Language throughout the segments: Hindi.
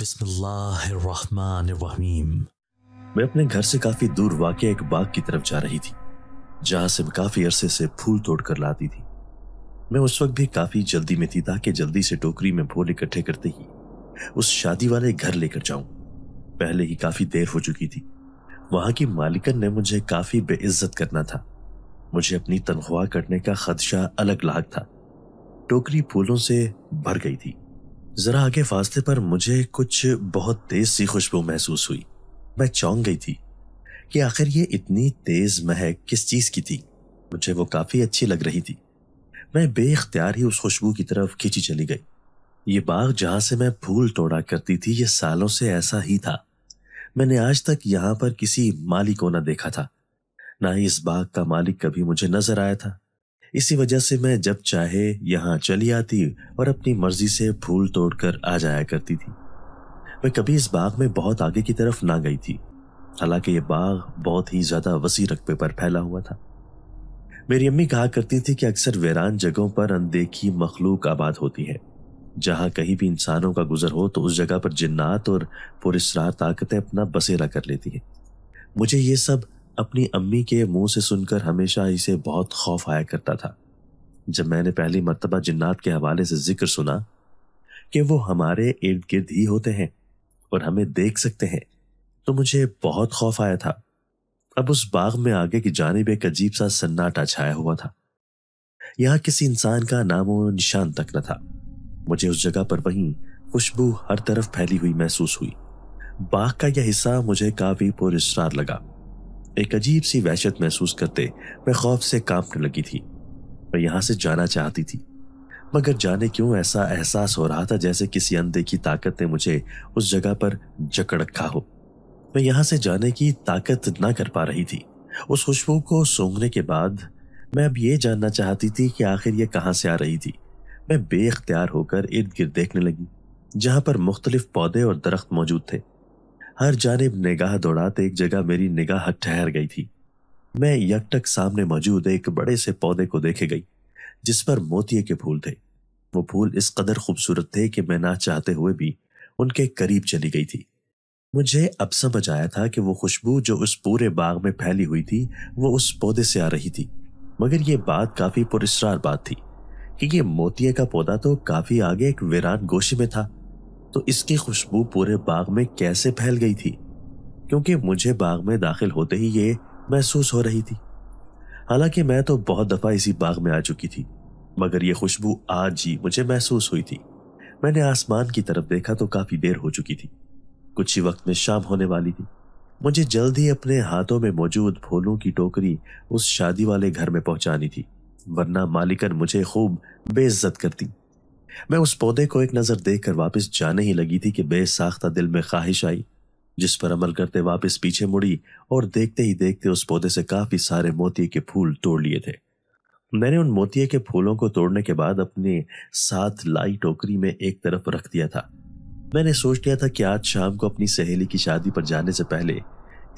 बिस्मिल्लाहिर्रहमानिर्रहीम मैं अपने घर से काफी दूर वाक़ एक बाग की तरफ जा रही थी जहां से मैं काफी अरसे से फूल तोड़ कर लाती थी मैं उस वक्त भी काफी जल्दी में थी ताकि जल्दी से टोकरी में फूल इकट्ठे करते ही उस शादी वाले घर लेकर जाऊं पहले ही काफी देर हो चुकी थी वहां की मालिकन ने मुझे काफी बेइज्जत करना था मुझे अपनी तनख्वाह कटने का खदशा अलग लाग था टोकरी फूलों से भर गई थी जरा आगे फास्ते पर मुझे कुछ बहुत तेज सी खुशबू महसूस हुई मैं चौंक गई थी कि आखिर ये इतनी तेज महक किस चीज की थी मुझे वो काफी अच्छी लग रही थी मैं बेख्तियार ही उस खुशबू की तरफ खींची चली गई ये बाग जहां से मैं फूल तोड़ा करती थी ये सालों से ऐसा ही था मैंने आज तक यहाँ पर किसी माली को ना देखा था ना ही इस बाग का मालिक कभी मुझे नजर आया था इसी वजह से मैं जब चाहे यहाँ चली आती और अपनी मर्जी से फूल तोड़कर आ जाया करती थी मैं कभी इस बाग में बहुत आगे की तरफ ना गई थी हालांकि ये बाग बहुत ही ज्यादा वसी रकबे पर फैला हुआ था मेरी अम्मी कहा करती थी कि अक्सर वीरान जगहों पर अनदेखी मखलूक आबाद होती है जहाँ कहीं भी इंसानों का गुजर हो तो उस जगह पर जिन्नात और पुरस्ार ताकतें अपना बसेरा कर लेती हैं मुझे ये सब अपनी अम्मी के मुंह से सुनकर हमेशा इसे बहुत खौफ आया करता था जब मैंने पहली मरतबा जिन्नात के हवाले से जिक्र सुना कि वो हमारे इर्द गिर्द ही होते हैं और हमें देख सकते हैं तो मुझे बहुत खौफ आया था अब उस बाग में आगे की जानब एक अजीब सा सन्नाटा छाया हुआ था यहाँ किसी इंसान का नामो निशान तक न था मुझे उस जगह पर वहीं खुशबू हर तरफ फैली हुई महसूस हुई बाघ का यह हिस्सा मुझे काफी पुरस्कार लगा एक अजीब सी वहशत महसूस करते मैं खौफ से कांपने लगी थी मैं यहाँ से जाना चाहती थी मगर जाने क्यों ऐसा एहसास हो रहा था जैसे किसी अंधे की ताकत ने मुझे उस जगह पर जकड़ रखा हो मैं यहाँ से जाने की ताकत ना कर पा रही थी उस खुशबू को सूंघने के बाद मैं अब ये जानना चाहती थी कि आखिर ये कहाँ से आ रही थी मैं बेख्तियार होकर इर्द गिर्द देखने लगी जहाँ पर मुख्तलिफ पौधे और दरख्त मौजूद थे हर जानब निगाह दौड़ाते एक जगह मेरी निगाह ठहर गई थी मैं यकटक सामने मौजूद एक बड़े से पौधे को देखे गई जिस पर मोतिये के फूल थे वो फूल इस कदर खूबसूरत थे कि मैं ना चाहते हुए भी उनके करीब चली गई थी मुझे अब समझ आया था कि वो खुशबू जो उस पूरे बाग में फैली हुई थी वो उस पौधे से आ रही थी मगर ये बात काफ़ी पुरस्कार बात थी कि ये मोती का पौधा तो काफ़ी आगे एक वीरान गोशी में था तो इसकी खुशबू पूरे बाग में कैसे फैल गई थी क्योंकि मुझे बाग में दाखिल होते ही ये महसूस हो रही थी हालांकि मैं तो बहुत दफा इसी बाग में आ चुकी थी मगर यह खुशबू आज ही मुझे महसूस हुई थी मैंने आसमान की तरफ देखा तो काफी देर हो चुकी थी कुछ ही वक्त में शाम होने वाली थी मुझे जल्द ही अपने हाथों में मौजूद फूलों की टोकरी उस शादी वाले घर में पहुंचानी थी वरना मालिकन मुझे खूब बेइज्जत करती मैं उस पौधे को एक नज़र देखकर वापस जाने ही लगी थी कि बेसाख्ता दिल में ख्वाहिश आई जिस पर अमल करते वापस पीछे मुड़ी और देखते ही देखते उस पौधे से काफ़ी सारे मोती के फूल तोड़ लिए थे मैंने उन मोती के फूलों को तोड़ने के बाद अपने साथ लाई टोकरी में एक तरफ रख दिया था मैंने सोच लिया था कि आज शाम को अपनी सहेली की शादी पर जाने से पहले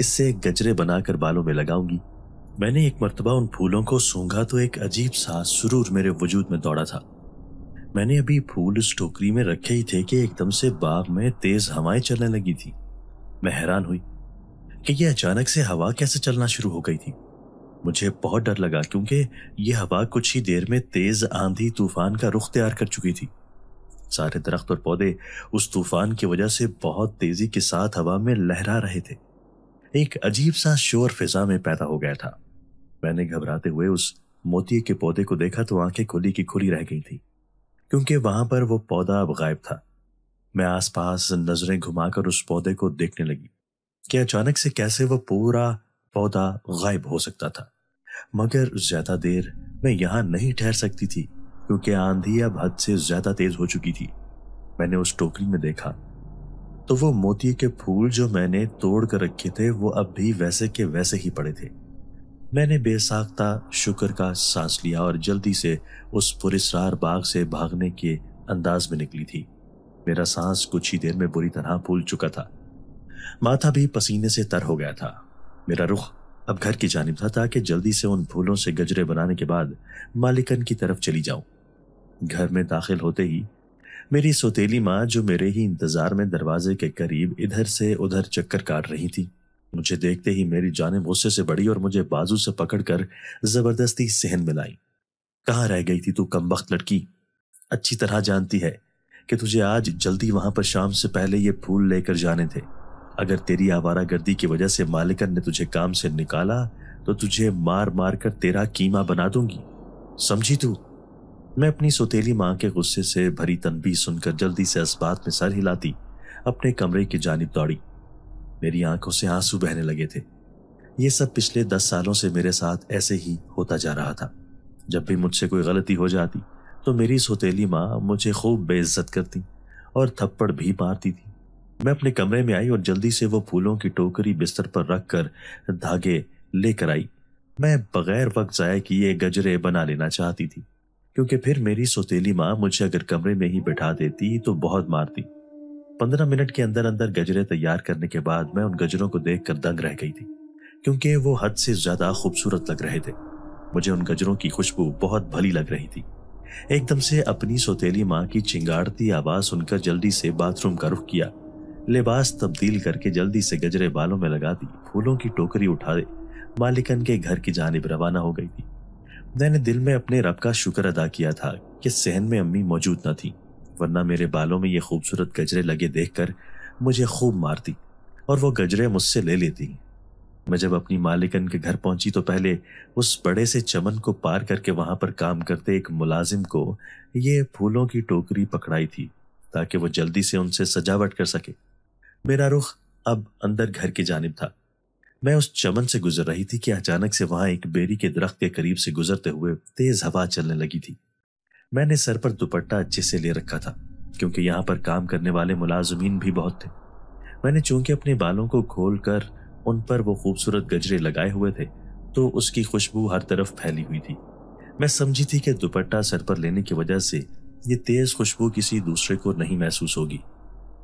इससे गजरे बनाकर बालों में लगाऊंगी मैंने एक मरतबा उन फूलों को सूंघा तो एक अजीब सा सुरूर मेरे वजूद में दौड़ा था मैंने अभी फूल उस टोकरी में रखे ही थे कि एकदम से बाग में तेज हवाएं चलने लगी थी मैं हैरान हुई कि यह अचानक से हवा कैसे चलना शुरू हो गई थी मुझे बहुत डर लगा क्योंकि यह हवा कुछ ही देर में तेज आंधी तूफान का रुख तैयार कर चुकी थी सारे दरख्त और पौधे उस तूफान की वजह से बहुत तेजी के साथ हवा में लहरा रहे थे एक अजीब सा शोर फिजा में पैदा हो गया था मैंने घबराते हुए उस मोती के पौधे को देखा तो आंखें खुली की खुली रह गई थी क्योंकि वहां पर वो पौधा अब गायब था मैं आसपास नजरें घुमाकर उस पौधे को देखने लगी कि अचानक से कैसे वह पूरा पौधा गायब हो सकता था मगर ज्यादा देर मैं यहां नहीं ठहर सकती थी क्योंकि आंधी अब हद से ज्यादा तेज हो चुकी थी मैंने उस टोकरी में देखा तो वो मोती के फूल जो मैंने तोड़ कर रखे थे वो अब भी वैसे के वैसे ही पड़े थे मैंने बेसाख्ता शुक्र का सांस लिया और जल्दी से उस पुरस्ार बाग से भागने के अंदाज में निकली थी मेरा सांस कुछ ही देर में बुरी तरह फूल चुका था माथा भी पसीने से तर हो गया था मेरा रुख अब घर की जानब था ताकि जल्दी से उन फूलों से गजरे बनाने के बाद मालिकन की तरफ चली जाऊं घर में दाखिल होते ही मेरी सोतेली माँ जो मेरे ही इंतजार में दरवाजे के करीब इधर से उधर चक्कर काट रही थी मुझे देखते ही मेरी जाने गुस्से से बड़ी और मुझे बाजू से पकड़कर जबरदस्ती सहन मिलाई कहां रह गई थी तू कम वक्त लड़की अच्छी तरह जानती है कि तुझे आज जल्दी वहां पर शाम से पहले ये फूल लेकर जाने थे अगर तेरी आवारा गर्दी की वजह से मालिकन ने तुझे काम से निकाला तो तुझे मार मार कर तेरा कीमा बना दूंगी समझी तू मैं अपनी सोतेली माँ के गुस्से से भरी तनबी सुनकर जल्दी से इस बात में सर हिलाती अपने कमरे की जानब दौड़ी मेरी आंखों से आंसू बहने लगे थे ये सब पिछले दस सालों से मेरे साथ ऐसे ही होता जा रहा था जब भी मुझसे कोई गलती हो जाती तो मेरी सोतीली माँ मुझे खूब बेइज्जत करती और थप्पड़ भी मारती थी मैं अपने कमरे में आई और जल्दी से वो फूलों की टोकरी बिस्तर पर रख कर धागे लेकर आई मैं बगैर वक्त कि किए गजरे बना लेना चाहती थी क्योंकि फिर मेरी सोतीली माँ मुझे अगर कमरे में ही बैठा देती तो बहुत मारती पंद्रह मिनट के अंदर अंदर गजरे तैयार करने के बाद मैं उन गजरों को देख कर दंग रह गई थी क्योंकि वो हद से ज्यादा खूबसूरत लग रहे थे मुझे उन गजरों की खुशबू बहुत भली लग रही थी एकदम से अपनी सोतेली माँ की चिंगाड़ती आवाज सुनकर जल्दी से बाथरूम का रुख किया लिबास तब्दील करके जल्दी से गजरे बालों में लगा दी फूलों की टोकरी उठा दे मालिकन के घर की जानब रवाना हो गई थी मैंने दिल में अपने रब का शुक्र अदा किया था कि सहन में अम्मी मौजूद न थी वरना मेरे बालों में ये खूबसूरत गजरे लगे देखकर मुझे खूब मारती और वो गजरे मुझसे ले लेती मैं जब अपनी मालिकन के घर पहुंची तो पहले उस बड़े से चमन को पार करके वहां पर काम करते एक मुलाजिम को ये फूलों की टोकरी पकड़ाई थी ताकि वो जल्दी से उनसे सजावट कर सके मेरा रुख अब अंदर घर की जानब था मैं उस चमन से गुजर रही थी कि अचानक से वहां एक बेरी के दरख्त के करीब से गुजरते हुए तेज हवा चलने लगी थी मैंने सर पर दुपट्टा अच्छे से ले रखा था क्योंकि यहाँ पर काम करने वाले मुलाजमीन भी बहुत थे मैंने चूंकि अपने बालों को खोल कर उन पर वो खूबसूरत गजरे लगाए हुए थे तो उसकी खुशबू हर तरफ फैली हुई थी मैं समझी थी कि दुपट्टा सर पर लेने की वजह से ये तेज़ खुशबू किसी दूसरे को नहीं महसूस होगी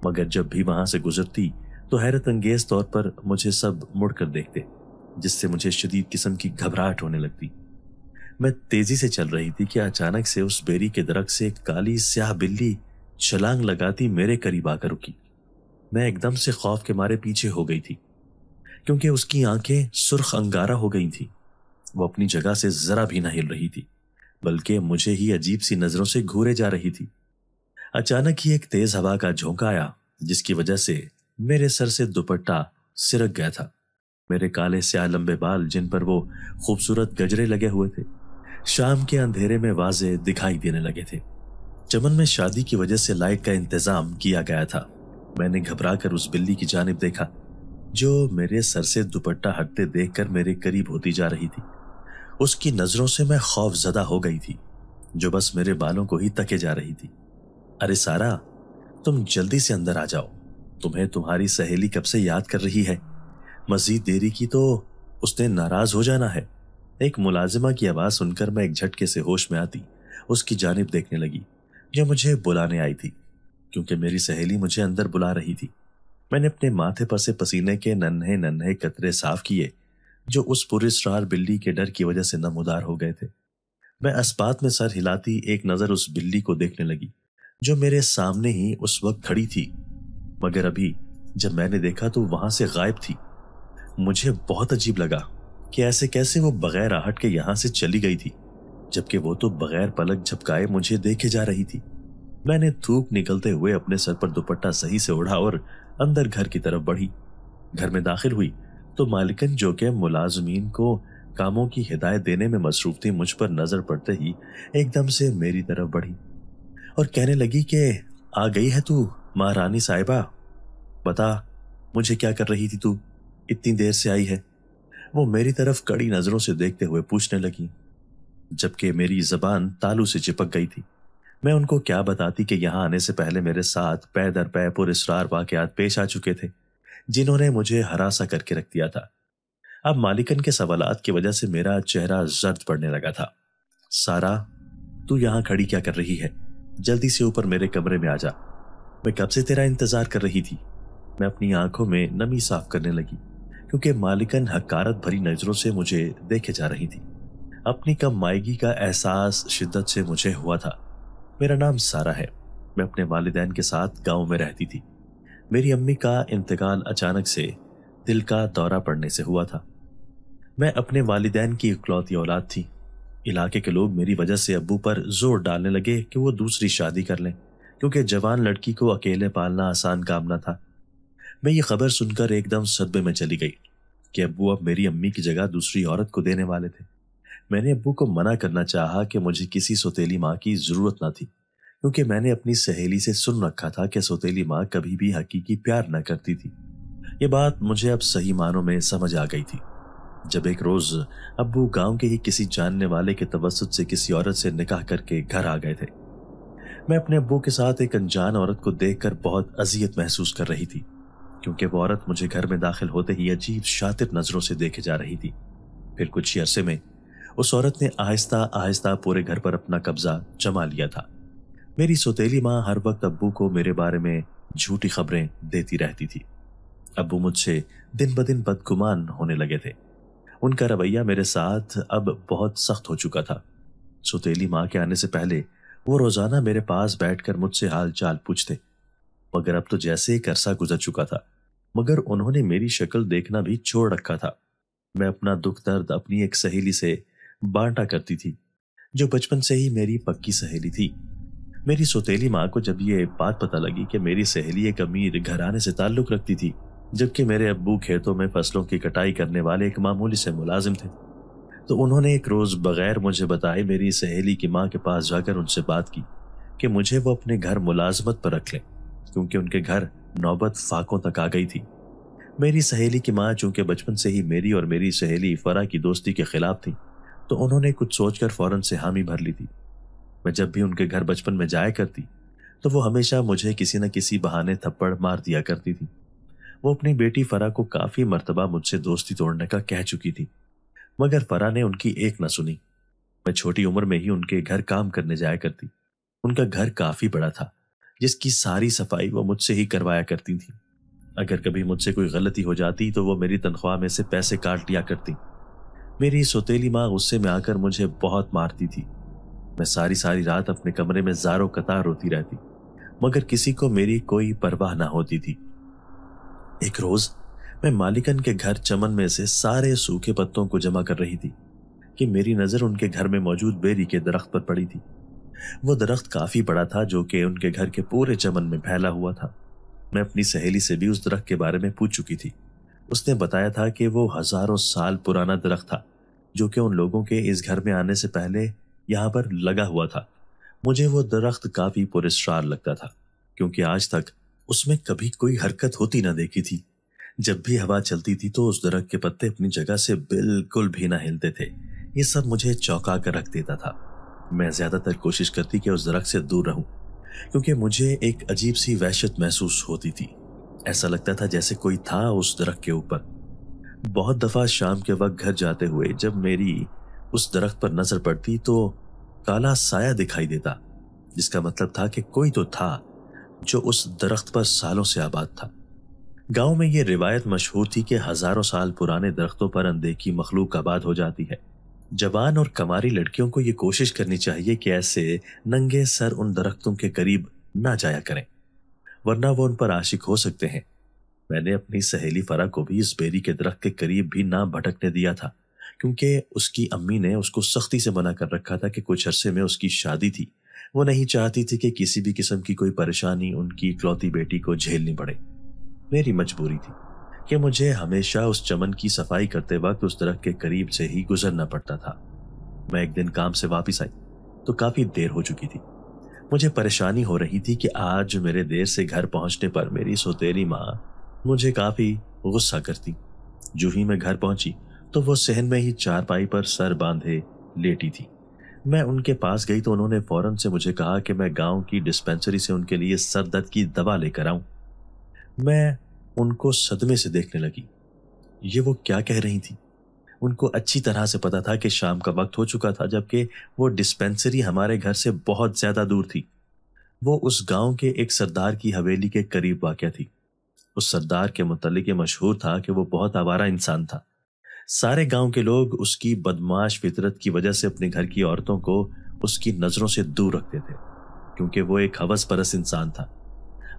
मगर जब भी वहां से गुजरती तो हैरत अंगेज तौर पर मुझे सब मुड़ कर देखते जिससे मुझे शदीद किस्म की घबराहट होने लगती मैं तेजी से चल रही थी कि अचानक से उस बेरी के दरख से एक काली स्याह बिल्ली छलांग लगाती मेरे करीब आकर रुकी मैं एकदम से खौफ के मारे पीछे हो गई थी क्योंकि उसकी आंखें सुर्ख अंगारा हो गई थी वो अपनी जगह से जरा भी ना हिल रही थी बल्कि मुझे ही अजीब सी नजरों से घूरे जा रही थी अचानक ही एक तेज हवा का झोंका आया जिसकी वजह से मेरे सर से दुपट्टा सिरक गया था मेरे काले स्याह लंबे बाल जिन पर वो खूबसूरत गजरे लगे हुए थे शाम के अंधेरे में वाजे दिखाई देने लगे थे चमन में शादी की वजह से लाइट का इंतजाम किया गया था मैंने घबराकर उस बिल्ली की जानब देखा जो मेरे सर से दुपट्टा हटते देखकर मेरे करीब होती जा रही थी उसकी नजरों से मैं खौफ जदा हो गई थी जो बस मेरे बालों को ही तके जा रही थी अरे सारा तुम जल्दी से अंदर आ जाओ तुम्हें तुम्हारी सहेली कब से याद कर रही है मजीद देरी की तो उसने नाराज हो जाना है एक मुलाजिमा की आवाज़ सुनकर मैं एक झटके से होश में आती उसकी जानब देखने लगी जो मुझे बुलाने आई थी क्योंकि मेरी सहेली मुझे अंदर बुला रही थी मैंने अपने माथे पर से पसीने के नन्हे नन्हे कतरे साफ किए जो उस पुरस्ार बिल्ली के डर की वजह से नमोदार हो गए थे मैं अस्पात में सर हिलाती एक नज़र उस बिल्ली को देखने लगी जो मेरे सामने ही उस वक्त खड़ी थी मगर अभी जब मैंने देखा तो वहां से गायब थी मुझे बहुत अजीब लगा कि ऐसे कैसे वो बगैर आहट के यहां से चली गई थी जबकि वो तो बगैर पलक झपकाए मुझे देखे जा रही थी मैंने थूक निकलते हुए अपने सर पर दुपट्टा सही से ओढ़ा और अंदर घर की तरफ बढ़ी घर में दाखिल हुई तो मालिकन जो कि मुलाजमीन को कामों की हिदायत देने में मसरूफ थी मुझ पर नजर पड़ते ही एकदम से मेरी तरफ बढ़ी और कहने लगी कि आ गई है तू महारानी साहिबा बता मुझे क्या कर रही थी तू इतनी देर से आई है वो मेरी तरफ कड़ी नज़रों से देखते हुए पूछने लगी जबकि मेरी जबान तालू से चिपक गई थी मैं उनको क्या बताती कि यहां आने से पहले मेरे साथ पै दर पै पुरस्ार वाकत पेश आ चुके थे जिन्होंने मुझे हरासा करके रख दिया था अब मालिकन के सवाल की वजह से मेरा चेहरा जर्द पड़ने लगा था सारा तू यहां खड़ी क्या कर रही है जल्दी से ऊपर मेरे कमरे में आ जा मैं कब से तेरा इंतजार कर रही थी मैं अपनी आंखों में नमी साफ करने लगी क्योंकि मालिकन हकारत भरी नजरों से मुझे देखे जा रही थी अपनी कम मायगी का एहसास शिद्दत से मुझे हुआ था मेरा नाम सारा है मैं अपने वालदेन के साथ गांव में रहती थी मेरी अम्मी का इंतकाल अचानक से दिल का दौरा पड़ने से हुआ था मैं अपने वालदेन की इकलौती औलाद थी इलाके के लोग मेरी वजह से अबू पर जोर डालने लगे कि वो दूसरी शादी कर लें क्योंकि जवान लड़की को अकेले पालना आसान काम ना था मैं ये खबर सुनकर एकदम सदमे में चली गई कि अब्बू अब मेरी अम्मी की जगह दूसरी औरत को देने वाले थे मैंने अब्बू को मना करना चाहा कि मुझे किसी सोतीली माँ की ज़रूरत ना थी क्योंकि मैंने अपनी सहेली से सुन रखा था कि सोतीली माँ कभी भी हकीकी प्यार ना करती थी ये बात मुझे अब सही मानों में समझ आ गई थी जब एक रोज़ अब्बू गांव के ही किसी जानने वाले के तवसत से किसी औरत से निकाह करके घर आ गए थे मैं अपने अब्बू के साथ एक अनजान औरत को देखकर बहुत अजियत महसूस कर रही थी क्योंकि वो औरत मुझे घर में दाखिल होते ही अजीब शातिर नजरों से देखे जा रही थी फिर कुछ ही अरसे में उस औरत ने आहिस्ता आहिस्ता पूरे घर पर अपना कब्जा जमा लिया था मेरी सोतेली माँ हर वक्त अब्बू को मेरे बारे में झूठी खबरें देती रहती थी अब्बू मुझसे दिन ब दिन बदगुमान होने लगे थे उनका रवैया मेरे साथ अब बहुत सख्त हो चुका था सुतेली माँ के आने से पहले वो रोजाना मेरे पास बैठकर मुझसे हाल चाल पूछते मगर अब तो जैसे एक अरसा गुजर चुका था मगर उन्होंने मेरी शक्ल देखना भी छोड़ रखा था मैं अपना दुख दर्द अपनी एक सहेली से बांटा करती थी जो बचपन से ही मेरी पक्की सहेली थी मेरी सोतेली माँ को जब ये बात पता लगी कि मेरी सहेली एक अमीर घराने से ताल्लुक रखती थी जबकि मेरे अब्बू खेतों में फसलों की कटाई करने वाले एक मामूली से मुलाजिम थे तो उन्होंने एक रोज़ बगैर मुझे बताए मेरी सहेली की माँ के पास जाकर उनसे बात की कि मुझे वो अपने घर मुलाजमत पर रख लें क्योंकि उनके घर नौबत फाकों तक आ गई थी मेरी सहेली की माँ चूंकि बचपन से ही मेरी और मेरी सहेली फरा की दोस्ती के खिलाफ थी तो उन्होंने कुछ सोचकर फौरन से हामी भर ली थी मैं जब भी उनके घर बचपन में जाया करती तो वो हमेशा मुझे किसी न किसी बहाने थप्पड़ मार दिया करती थी वो अपनी बेटी फरा को काफ़ी मर्तबा मुझसे दोस्ती तोड़ने का कह चुकी थी मगर फरा ने उनकी एक न सुनी मैं छोटी उम्र में ही उनके घर काम करने जाया करती उनका घर काफ़ी बड़ा था जिसकी सारी सफाई वो मुझसे ही करवाया करती थी अगर कभी मुझसे कोई गलती हो जाती तो वो मेरी तनख्वाह में से पैसे काट लिया करती मेरी सोतेली माँ गुस्से में आकर मुझे बहुत मारती थी मैं सारी सारी रात अपने कमरे में जारो कतार रोती रहती मगर किसी को मेरी कोई परवाह ना होती थी एक रोज मैं मालिकन के घर चमन में से सारे सूखे पत्तों को जमा कर रही थी कि मेरी नजर उनके घर में मौजूद बेरी के दरख्त पर पड़ी थी वो दरख्त काफ़ी बड़ा था जो कि उनके घर के पूरे चमन में फैला हुआ था मैं अपनी सहेली से भी उस दरख्त के बारे में पूछ चुकी थी उसने बताया था कि वो हज़ारों साल पुराना दरख्त था जो कि उन लोगों के इस घर में आने से पहले यहाँ पर लगा हुआ था मुझे वो दरख्त काफ़ी पुरस्कार लगता था क्योंकि आज तक उसमें कभी कोई हरकत होती ना देखी थी जब भी हवा चलती थी तो उस दरख्त के पत्ते अपनी जगह से बिल्कुल भी ना हिलते थे ये सब मुझे चौंका कर रख देता था मैं ज्यादातर कोशिश करती कि उस दरख्त से दूर रहूं क्योंकि मुझे एक अजीब सी वहशत महसूस होती थी ऐसा लगता था जैसे कोई था उस दरख्त के ऊपर बहुत दफ़ा शाम के वक्त घर जाते हुए जब मेरी उस दरख्त पर नज़र पड़ती तो काला साया दिखाई देता जिसका मतलब था कि कोई तो था जो उस दरख्त पर सालों से आबाद था गांव में ये रिवायत मशहूर थी कि हज़ारों साल पुराने दरख्तों पर अनदेखी मखलूक आबाद हो जाती है जवान और कमारी लड़कियों को ये कोशिश करनी चाहिए कि ऐसे नंगे सर उन दरख्तों के करीब ना जाया करें वरना वो उन पर आशिक हो सकते हैं मैंने अपनी सहेली फरा को भी इस बेरी के दरख्त के करीब भी ना भटकने दिया था क्योंकि उसकी अम्मी ने उसको सख्ती से मना कर रखा था कि कुछ अरसे में उसकी शादी थी वो नहीं चाहती थी कि किसी भी किस्म की कोई परेशानी उनकी इकलौती बेटी को झेलनी पड़े मेरी मजबूरी थी कि मुझे हमेशा उस चमन की सफाई करते वक्त उस दरख्त के करीब से ही गुजरना पड़ता था मैं एक दिन काम से वापस आई तो काफी देर हो चुकी थी मुझे परेशानी हो रही थी कि आज मेरे देर से घर पहुंचने पर मेरी सोतेरी माँ मुझे काफी गुस्सा करती जो ही मैं घर पहुंची तो वो सहन में ही चारपाई पर सर बांधे लेटी थी मैं उनके पास गई तो उन्होंने फौरन से मुझे कहा कि मैं गांव की डिस्पेंसरी से उनके लिए सर दर्द की दवा लेकर आऊं मैं उनको सदमे से देखने लगी ये वो क्या कह रही थी उनको अच्छी तरह से पता था कि शाम का वक्त हो चुका था जबकि वो डिस्पेंसरी हमारे घर से बहुत ज़्यादा दूर थी वो उस गांव के एक सरदार की हवेली के करीब वाक़ थी उस सरदार के मतलब ये मशहूर था कि वो बहुत आवारा इंसान था सारे गांव के लोग उसकी बदमाश फितरत की वजह से अपने घर की औरतों को उसकी नज़रों से दूर रखते थे क्योंकि वो एक हवस परस इंसान था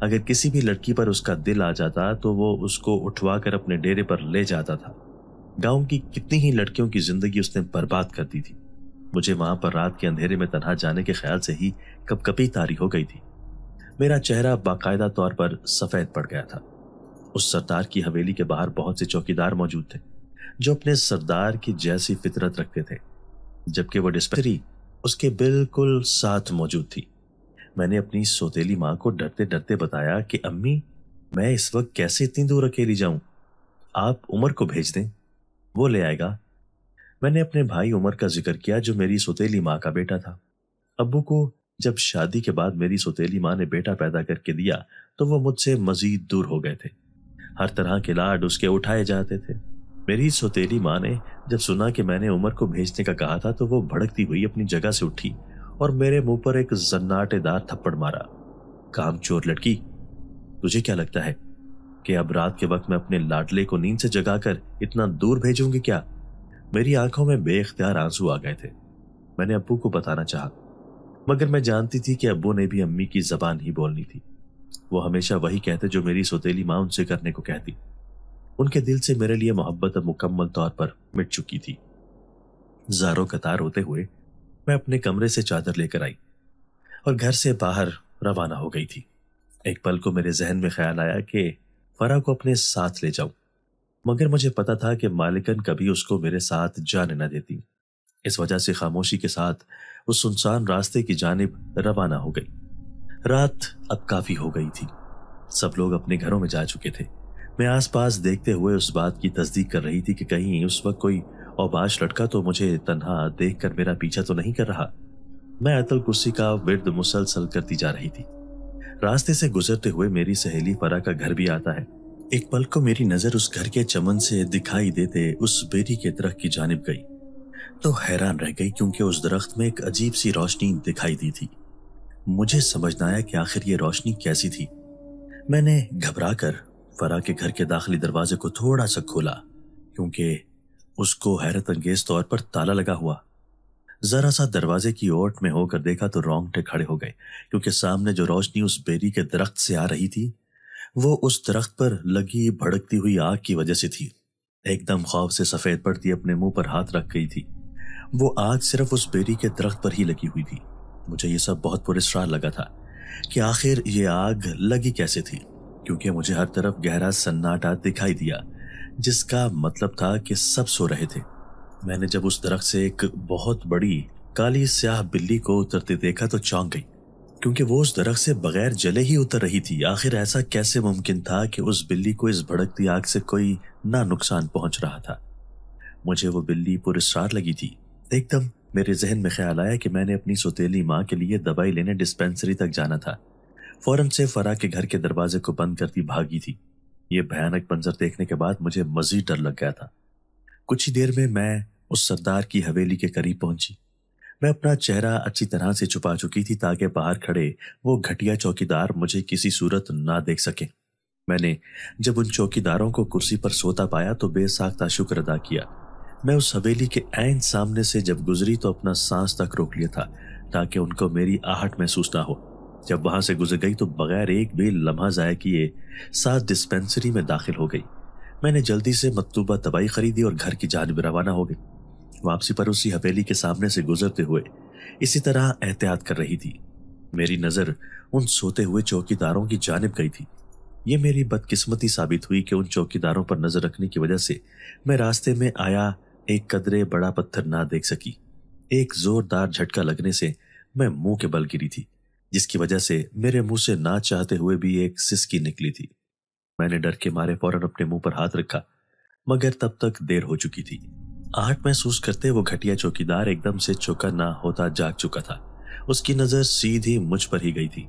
अगर किसी भी लड़की पर उसका दिल आ जाता तो वो उसको उठवाकर अपने डेरे पर ले जाता था गांव की कितनी ही लड़कियों की जिंदगी उसने बर्बाद कर दी थी मुझे वहां पर रात के अंधेरे में तनहा जाने के ख्याल से ही कपी तारी हो गई थी मेरा चेहरा बाकायदा तौर पर सफ़ेद पड़ गया था उस सरदार की हवेली के बाहर बहुत से चौकीदार मौजूद थे जो अपने सरदार की जैसी फितरत रखते थे जबकि वो डिस्पेंसरी उसके बिल्कुल साथ मौजूद थी मैंने अपनी सोतेली माँ को डरते डरते बताया कि अम्मी मैं इस वक्त कैसे इतनी दूर अकेली जाऊं आप उमर को भेज दें वो ले आएगा मैंने अपने भाई उमर का जिक्र किया जो मेरी सोतेली माँ का बेटा था अबू को जब शादी के बाद मेरी सोतेली माँ ने बेटा पैदा करके दिया तो वो मुझसे मजीद दूर हो गए थे हर तरह के लाड उसके उठाए जाते थे मेरी सोतेली माँ ने जब सुना कि मैंने उमर को भेजने का कहा था तो वो भड़कती हुई अपनी जगह से उठी और मेरे मुंह पर एक जन्नाटेदार थप्पड़ मारा काम चोर लड़की तुझे क्या लगता है कि अब रात के वक्त मैं अपने लाडले को नींद से जगाकर इतना दूर भेजूंगी क्या मेरी आंखों में बेख्तियार आंसू आ गए थे मैंने अबू को बताना चाहा मगर मैं जानती थी कि अबू ने भी अम्मी की जबान ही बोलनी थी वो हमेशा वही कहते जो मेरी सोतेली माँ उनसे करने को कहती उनके दिल से मेरे लिए मोहब्बत अब मुकम्मल तौर पर मिट चुकी थी जारो कतार होते हुए मैं अपने कमरे से चादर लेकर आई और घर से बाहर रवाना हो गई थी एक पल को मेरे जहन में ख्याल आया कि फरा को अपने साथ ले जाऊं मगर मुझे पता था कि मालिकन कभी उसको मेरे साथ जाने न देती इस वजह से खामोशी के साथ उस सुनसान रास्ते की जानब रवाना हो गई रात अब काफी हो गई थी सब लोग अपने घरों में जा चुके थे मैं आसपास देखते हुए उस बात की तस्दीक कर रही थी कि कहीं उस वक्त कोई और बाज लड़का तो मुझे तनहा देखकर मेरा पीछा तो नहीं कर रहा मैं अतल कुर्सी का विर्द मुसलसल करती जा रही थी रास्ते से गुजरते हुए मेरी सहेली परा का घर भी आता है एक पल को मेरी नजर उस घर के चमन से दिखाई देते उस बेरी के दरख्त की जानब गई तो हैरान रह गई क्योंकि उस दरख्त में एक अजीब सी रोशनी दिखाई दी थी मुझे समझना आया कि आखिर ये रोशनी कैसी थी मैंने घबरा कर फरा के घर के दाखिली दरवाजे को थोड़ा सा खोला क्योंकि उसको हैरत अंगेज तौर पर ताला लगा हुआ जरा सा दरवाजे की ओट में होकर देखा तो रोंगटे खड़े हो गए क्योंकि सामने जो रोशनी उस बेरी के दरख्त से आ रही थी वो उस दरख्त पर लगी भड़कती हुई आग की वजह से थी एकदम खौफ से सफेद पड़ती अपने मुंह पर हाथ रख गई थी वो आग सिर्फ उस बेरी के दरख्त पर ही लगी हुई थी मुझे ये सब बहुत पुरस्कार लगा था कि आखिर ये आग लगी कैसे थी क्योंकि मुझे हर तरफ गहरा सन्नाटा दिखाई दिया जिसका मतलब था कि सब सो रहे थे मैंने जब उस दरख्त से एक बहुत बड़ी काली स्याह बिल्ली को उतरते देखा तो चौंक गई क्योंकि वो उस दरख्त से बगैर जले ही उतर रही थी आखिर ऐसा कैसे मुमकिन था कि उस बिल्ली को इस भड़कती आग से कोई ना नुकसान पहुंच रहा था मुझे वो बिल्ली पुरस्कार लगी थी एकदम मेरे जहन में ख्याल आया कि मैंने अपनी सोतेली माँ के लिए दवाई लेने डिस्पेंसरी तक जाना था फौरन से फरा के घर के दरवाजे को बंद करती भागी थी ये भयानक मंजर देखने के बाद मुझे मजीद डर लग गया था कुछ ही देर में मैं उस सरदार की हवेली के करीब पहुंची मैं अपना चेहरा अच्छी तरह से छुपा चुकी थी ताकि बाहर खड़े वो घटिया चौकीदार मुझे किसी सूरत ना देख सके मैंने जब उन चौकीदारों को कुर्सी पर सोता पाया तो बेसाख्ता शुक्र अदा किया मैं उस हवेली के ऐन सामने से जब गुजरी तो अपना सांस तक रोक लिया था ताकि उनको मेरी आहट महसूस ना हो जब वहां से गुजर गई तो बगैर एक भी लम्हा ज़ाया किए सात डिस्पेंसरी में दाखिल हो गई मैंने जल्दी से मतलूबा तबाही खरीदी और घर की जानब रवाना हो गई वापसी पर उसी हवेली के सामने से गुजरते हुए इसी तरह एहतियात कर रही थी मेरी नज़र उन सोते हुए चौकीदारों की जानब गई थी ये मेरी बदकिस्मती साबित हुई कि उन चौकीदारों पर नज़र रखने की वजह से मैं रास्ते में आया एक कदरे बड़ा पत्थर ना देख सकी एक जोरदार झटका लगने से मैं मुंह के बल गिरी थी जिसकी वजह से मेरे मुंह से ना चाहते हुए भी एक सिसकी निकली थी मैंने डर के मारे फौरन अपने मुंह पर हाथ रखा मगर तब तक देर हो चुकी थी आहट महसूस करते वो घटिया चौकीदार एकदम से चौका ना होता जाग चुका था उसकी नजर सीधी मुझ पर ही गई थी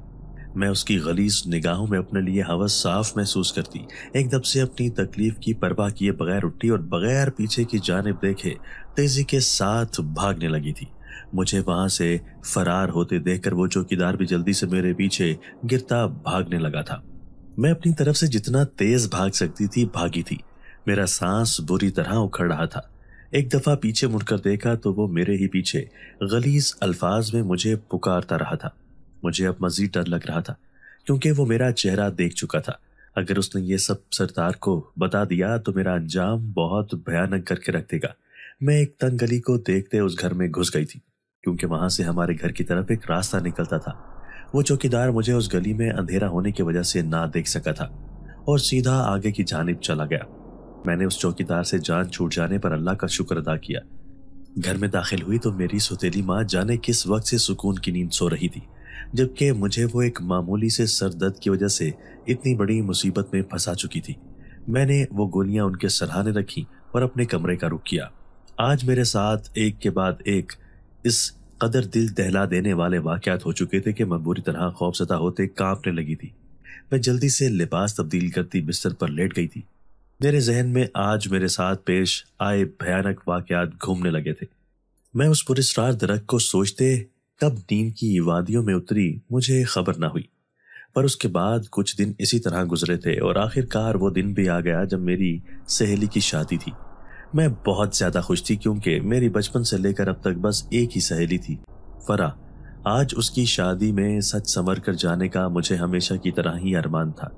मैं उसकी गलीस निगाहों में अपने लिए हवस साफ महसूस करती एकदम से अपनी तकलीफ की परवाह किए बगैर उठी और बगैर पीछे की जानब देखे तेजी के साथ भागने लगी थी मुझे वहां से फरार होते देखकर वो चौकीदार भी जल्दी से मेरे पीछे गिरता भागने लगा था मैं अपनी तरफ से जितना तेज भाग सकती थी भागी थी मेरा सांस बुरी तरह उखड़ रहा था एक दफा पीछे मुड़कर देखा तो वो मेरे ही पीछे गलीस अल्फाज में मुझे पुकारता रहा था मुझे अब मजीद डर लग रहा था क्योंकि वो मेरा चेहरा देख चुका था अगर उसने ये सब सरदार को बता दिया तो मेरा अंजाम बहुत भयानक करके रख देगा मैं एक तंग गली को देखते उस घर में घुस गई थी क्योंकि वहां से हमारे घर की तरफ एक रास्ता निकलता था वो चौकीदार मुझे उस गली में अंधेरा होने की वजह से ना देख सका था और सीधा आगे की जानब चला गया मैंने उस चौकीदार से जान छूट जाने पर अल्लाह का शुक्र अदा किया घर में दाखिल हुई तो मेरी सोतेली माँ जाने किस वक्त से सुकून की नींद सो रही थी जबकि मुझे वो एक मामूली से सर दर्द की वजह से इतनी बड़ी मुसीबत में फंसा चुकी थी मैंने वो गोलियां उनके सराहने रखी और अपने कमरे का रुख किया आज मेरे साथ एक के बाद एक इस कदर दिल दहला देने वाले वाक़ात हो चुके थे कि मैं बुरी तरह खौफजदा होते कांपने लगी थी मैं जल्दी से लिबास तब्दील करती बिस्तर पर लेट गई थी मेरे जहन में आज मेरे साथ पेश आए भयानक वाक़ात घूमने लगे थे मैं उस पुरस्कार दरख को सोचते कब नींद की वादियों में उतरी मुझे खबर ना हुई पर उसके बाद कुछ दिन इसी तरह गुजरे थे और आखिरकार वो दिन भी आ गया जब मेरी सहेली की शादी थी मैं बहुत ज्यादा खुश थी क्योंकि मेरी बचपन से लेकर अब तक बस एक ही सहेली थी फरा आज उसकी शादी में सच संवर कर जाने का मुझे हमेशा की तरह ही अरमान था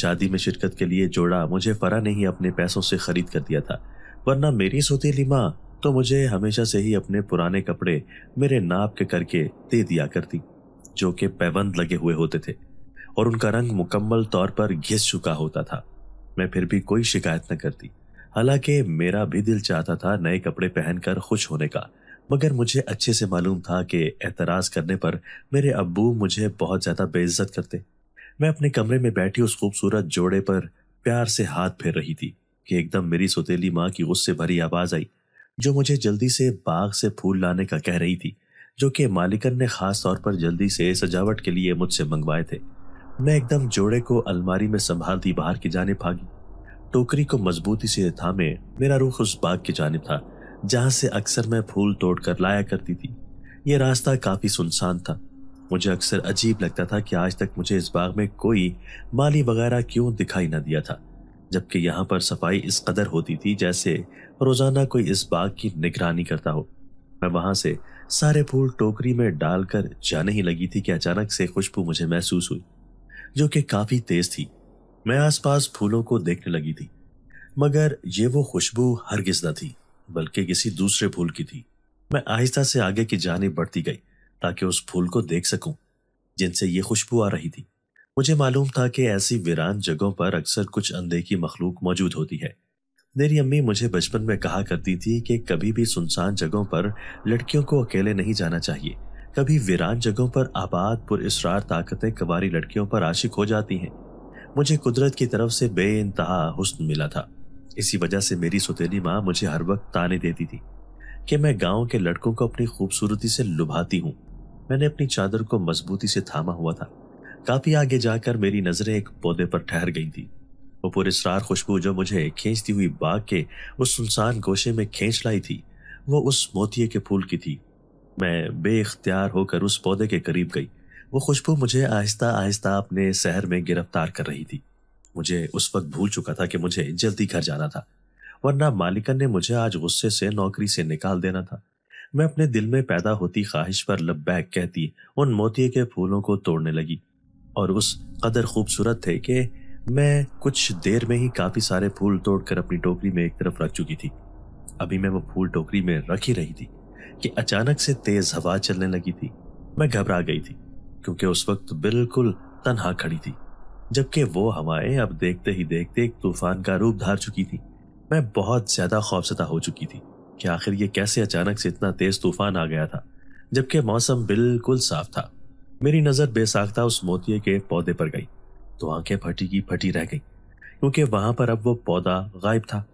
शादी में शिरकत के लिए जोड़ा मुझे फरा ने ही अपने पैसों से खरीद कर दिया था वरना मेरी सोतीली माँ तो मुझे हमेशा से ही अपने पुराने कपड़े मेरे नाप के करके दे दिया करती जो कि पैबंद लगे हुए होते थे और उनका रंग मुकम्मल तौर पर घिस चुका होता था मैं फिर भी कोई शिकायत न करती हालांकि मेरा भी दिल चाहता था नए कपड़े पहनकर खुश होने का मगर मुझे अच्छे से मालूम था कि एतराज करने पर मेरे अबू मुझे बहुत ज़्यादा बेइज्जत करते मैं अपने कमरे में बैठी उस खूबसूरत जोड़े पर प्यार से हाथ फेर रही थी कि एकदम मेरी सोतेली माँ की गुस्से भरी आवाज़ आई जो मुझे जल्दी से बाग से फूल लाने का कह रही थी जो कि मालिकन ने खास तौर पर जल्दी से सजावट के लिए मुझसे मंगवाए थे मैं एकदम जोड़े को अलमारी में संभालती बाहर की जाने भागी टोकरी को मजबूती से थामे मेरा रुख उस बाग की जानब था जहां से अक्सर मैं फूल तोड़ कर लाया करती थी यह रास्ता काफी सुनसान था मुझे अक्सर अजीब लगता था कि आज तक मुझे इस बाग में कोई माली वगैरह क्यों दिखाई न दिया था जबकि यहाँ पर सफाई इस कदर होती थी जैसे रोजाना कोई इस बाग की निगरानी करता हो मैं वहां से सारे फूल टोकरी में डालकर जाने ही लगी थी कि अचानक से खुशबू मुझे महसूस हुई जो कि काफी तेज थी मैं आसपास फूलों को देखने लगी थी मगर ये वो खुशबू हरगिज न थी बल्कि किसी दूसरे फूल की थी मैं आहिस्ता से आगे की जाने बढ़ती गई ताकि उस फूल को देख सकूं जिनसे ये खुशबू आ रही थी मुझे मालूम था कि ऐसी वीरान जगहों पर अक्सर कुछ अंधे की मखलूक मौजूद होती है मेरी अम्मी मुझे बचपन में कहा करती थी कि कभी भी सुनसान जगहों पर लड़कियों को अकेले नहीं जाना चाहिए कभी वीरान जगहों पर आबाद पुरस्रार ताकतें कवारी लड़कियों पर आशिक हो जाती हैं मुझे कुदरत की तरफ से बे इंतहा हुस्न मिला था इसी वजह से मेरी सुतेली माँ मुझे हर वक्त ताने देती थी कि मैं गांव के लड़कों को अपनी खूबसूरती से लुभाती हूँ मैंने अपनी चादर को मजबूती से थामा हुआ था काफी आगे जाकर मेरी नजरें एक पौधे पर ठहर गई थी वो सरार खुशबू जो मुझे खींचती हुई बाग के उस सुनसान गोशे में खींच लाई थी वो उस मोतिये के फूल की थी मैं बेख्तियार होकर उस पौधे के करीब गई वो खुशबू मुझे आहिस्ता आहिस्ता अपने शहर में गिरफ्तार कर रही थी मुझे उस वक्त भूल चुका था कि मुझे जल्दी घर जाना था वरना मालिकन ने मुझे आज गुस्से से नौकरी से निकाल देना था मैं अपने दिल में पैदा होती ख्वाहिश पर लब्बैक कहती उन मोती के फूलों को तोड़ने लगी और उस कदर खूबसूरत थे कि मैं कुछ देर में ही काफ़ी सारे फूल तोड़कर अपनी टोकरी में एक तरफ रख चुकी थी अभी मैं वो फूल टोकरी में रख ही रही थी कि अचानक से तेज़ हवा चलने लगी थी मैं घबरा गई थी क्योंकि उस वक्त बिल्कुल तनहा खड़ी थी जबकि वो हवाएं अब देखते ही देखते एक तूफान का रूप धार चुकी थी मैं बहुत ज्यादा खौफसदा हो चुकी थी कि आखिर ये कैसे अचानक से इतना तेज तूफान आ गया था जबकि मौसम बिल्कुल साफ था मेरी नजर बेसाख्ता उस मोती के पौधे पर गई तो आंखें फटी की फटी रह गई क्योंकि वहां पर अब वो पौधा गायब था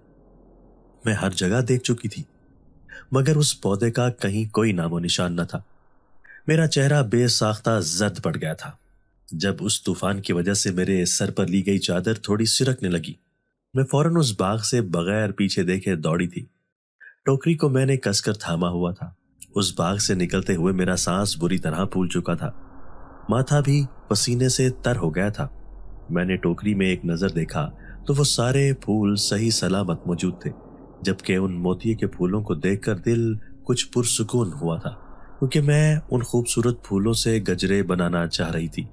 मैं हर जगह देख चुकी थी मगर उस पौधे का कहीं कोई नामो निशान न था मेरा चेहरा बेसाख्ता जर्द पड़ गया था जब उस तूफान की वजह से मेरे सर पर ली गई चादर थोड़ी सिरकने लगी मैं फौरन उस बाग से बगैर पीछे देखे दौड़ी थी टोकरी को मैंने कसकर थामा हुआ था उस बाग से निकलते हुए मेरा सांस बुरी तरह फूल चुका था माथा भी पसीने से तर हो गया था मैंने टोकरी में एक नज़र देखा तो वो सारे फूल सही सलामत मौजूद थे जबकि उन मोती के फूलों को देखकर दिल कुछ पुरसकून हुआ था क्योंकि मैं उन खूबसूरत फूलों से गजरे बनाना चाह रही थी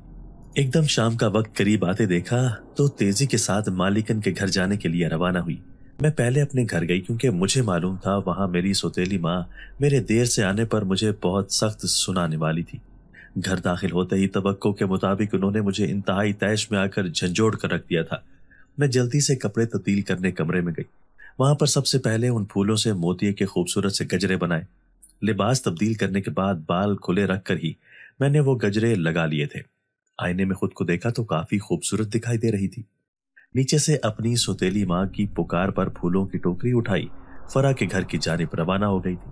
एकदम शाम का वक्त करीब आते देखा तो तेजी के साथ मालिकन के घर जाने के लिए रवाना हुई मैं पहले अपने घर गई क्योंकि मुझे मालूम था वहाँ मेरी सोतेली माँ मेरे देर से आने पर मुझे बहुत सख्त सुनाने वाली थी घर दाखिल होते ही तबक्को के मुताबिक उन्होंने मुझे इंतहाई तैश में आकर झंझोड़ कर रख दिया था मैं जल्दी से कपड़े तब्दील करने कमरे में गई वहां पर सबसे पहले उन फूलों से मोती के खूबसूरत से गजरे बनाए लिबास तब्दील करने के बाद बाल खुले रख कर ही मैंने वो गजरे लगा लिए थे आईने में खुद को देखा तो काफी खूबसूरत दिखाई दे रही थी नीचे से अपनी सोतेली माँ की पुकार पर फूलों की टोकरी उठाई फरा के घर की जानब रवाना हो गई थी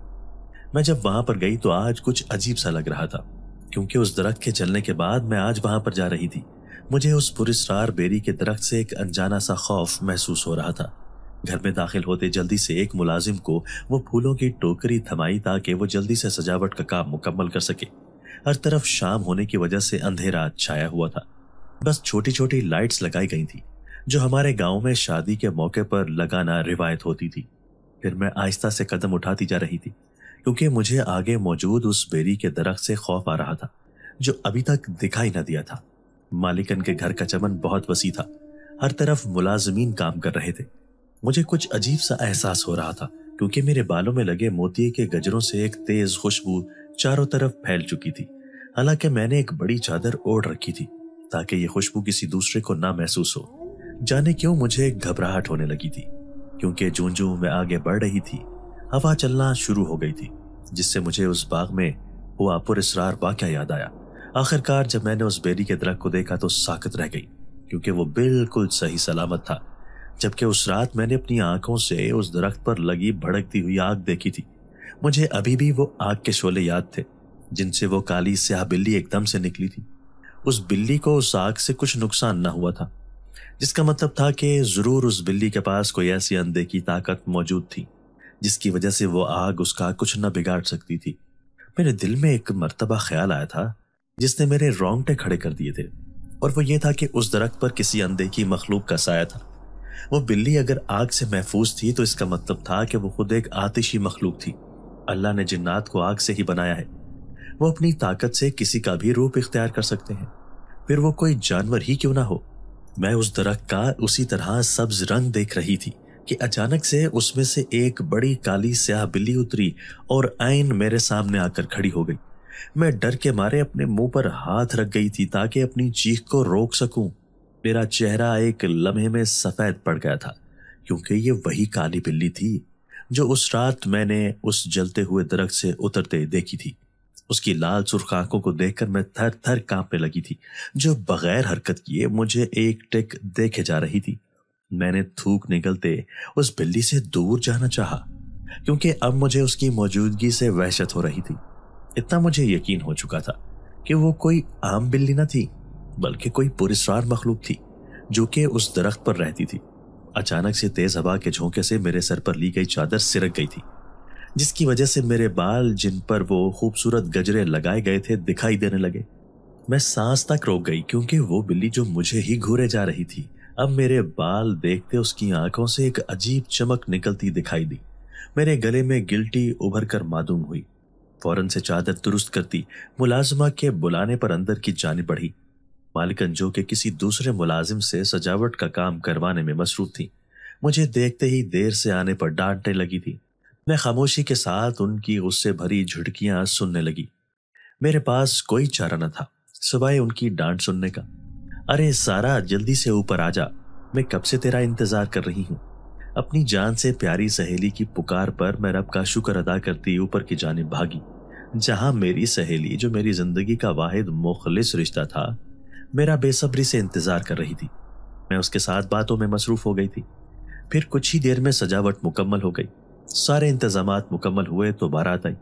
मैं जब वहां पर गई तो आज कुछ अजीब सा लग रहा था क्योंकि उस दरख्त के चलने के बाद मैं आज वहां पर जा रही थी मुझे उस पुरस्कार बेरी के दरख्त से एक अनजाना सा खौफ महसूस हो रहा था घर में दाखिल होते जल्दी से एक मुलाजिम को वो फूलों की टोकरी थमाई ताकि वो जल्दी से सजावट का काम मुकम्मल कर सके हर तरफ शाम होने की वजह से अंधेरा छाया हुआ था बस छोटी छोटी लाइट्स लगाई गई थी जो हमारे गांव में शादी के मौके पर लगाना रिवायत होती थी फिर मैं आहिस्ता से कदम उठाती जा रही थी क्योंकि मुझे आगे मौजूद उस बेरी के दरख्त से खौफ आ रहा था जो अभी तक दिखाई न दिया था मालिकन के घर का चमन बहुत वसी था हर तरफ मुलाजमीन काम कर रहे थे मुझे कुछ अजीब सा एहसास हो रहा था क्योंकि मेरे बालों में लगे मोती के गजरों से एक तेज खुशबू चारों तरफ फैल चुकी थी हालांकि मैंने एक बड़ी चादर ओढ़ रखी थी ताकि ये खुशबू किसी दूसरे को ना महसूस हो जाने क्यों मुझे एक घबराहट होने लगी थी क्योंकि जूं जू मैं आगे बढ़ रही थी हवा चलना शुरू हो गई थी जिससे मुझे उस बाग में हुआ पुरस्ार वाक्य याद आया आखिरकार जब मैंने उस बेरी के दरख को देखा तो साकत रह गई क्योंकि वो बिल्कुल सही सलामत था जबकि उस रात मैंने अपनी आंखों से उस दरख्त पर लगी भड़कती हुई आग देखी थी मुझे अभी भी वो आग के शोले याद थे जिनसे वो काली स्याह बिल्ली एकदम से निकली थी उस बिल्ली को उस आग से कुछ नुकसान ना हुआ था जिसका मतलब था कि ज़रूर उस बिल्ली के पास कोई ऐसी की ताकत मौजूद थी जिसकी वजह से वो आग उसका कुछ न बिगाड़ सकती थी मेरे दिल में एक मरतबा ख्याल आया था जिसने मेरे रोंगटे खड़े कर दिए थे और वो ये था कि उस दरख्त पर किसी अंधे की मखलूक का साया था वो बिल्ली अगर आग से महफूज थी तो इसका मतलब था कि वो खुद एक आतिशी मखलूक थी अल्लाह ने जिन्नात को आग से ही बनाया है वो अपनी ताकत से किसी का भी रूप इख्तियार कर सकते हैं फिर वो कोई जानवर ही क्यों ना हो मैं उस दरख्त का उसी तरह सब्ज रंग देख रही थी कि अचानक से उसमें से एक बड़ी काली स्याह बिल्ली उतरी और आइन मेरे सामने आकर खड़ी हो गई मैं डर के मारे अपने मुंह पर हाथ रख गई थी ताकि अपनी चीख को रोक सकूं मेरा चेहरा एक लम्हे में सफ़ेद पड़ गया था क्योंकि ये वही काली बिल्ली थी जो उस रात मैंने उस जलते हुए दरख्त से उतरते देखी थी उसकी लाल सुर्ख आंखों को देखकर मैं थर थर कांपने लगी थी जो बगैर हरकत किए मुझे एक टिक देखे जा रही थी मैंने थूक निकलते उस बिल्ली से दूर जाना चाहा क्योंकि अब मुझे उसकी मौजूदगी से वहशत हो रही थी इतना मुझे यकीन हो चुका था कि वो कोई आम बिल्ली न थी बल्कि कोई पुरस्ार मखलूक थी जो कि उस दरख्त पर रहती थी अचानक से तेज हवा के झोंके से मेरे सर पर ली गई चादर सिरक गई थी जिसकी वजह से मेरे बाल जिन पर वो खूबसूरत गजरे लगाए गए थे दिखाई देने लगे मैं सांस तक रोक गई क्योंकि वो बिल्ली जो मुझे ही घूरे जा रही थी अब मेरे बाल देखते उसकी आंखों से एक अजीब चमक निकलती दिखाई दी मेरे गले में गिल्टी उभर कर मादूम हुई फौरन से चादर दुरुस्त करती मुलाजमा के बुलाने पर अंदर की जानी पड़ी मालिक अंजो के किसी दूसरे मुलाजिम से सजावट का काम करवाने में मसरूफ थी मुझे देखते ही देर से आने पर डांटने लगी थी मैं खामोशी के साथ उनकी गुस्से भरी झुटकियां सुनने लगी मेरे पास कोई चारा न था सिवाय उनकी डांट सुनने का अरे सारा जल्दी से ऊपर आ जा मैं कब से तेरा इंतजार कर रही हूँ अपनी जान से प्यारी सहेली की पुकार पर मैं रब का शुक्र अदा करती ऊपर की जानब भागी जहाँ मेरी सहेली जो मेरी जिंदगी का वाहिद मुखलिस रिश्ता था मेरा बेसब्री से इंतजार कर रही थी मैं उसके साथ बातों में मसरूफ हो गई थी फिर कुछ ही देर में सजावट मुकम्मल हो गई सारे इंतजाम मुकम्मल हुए तो बारात आई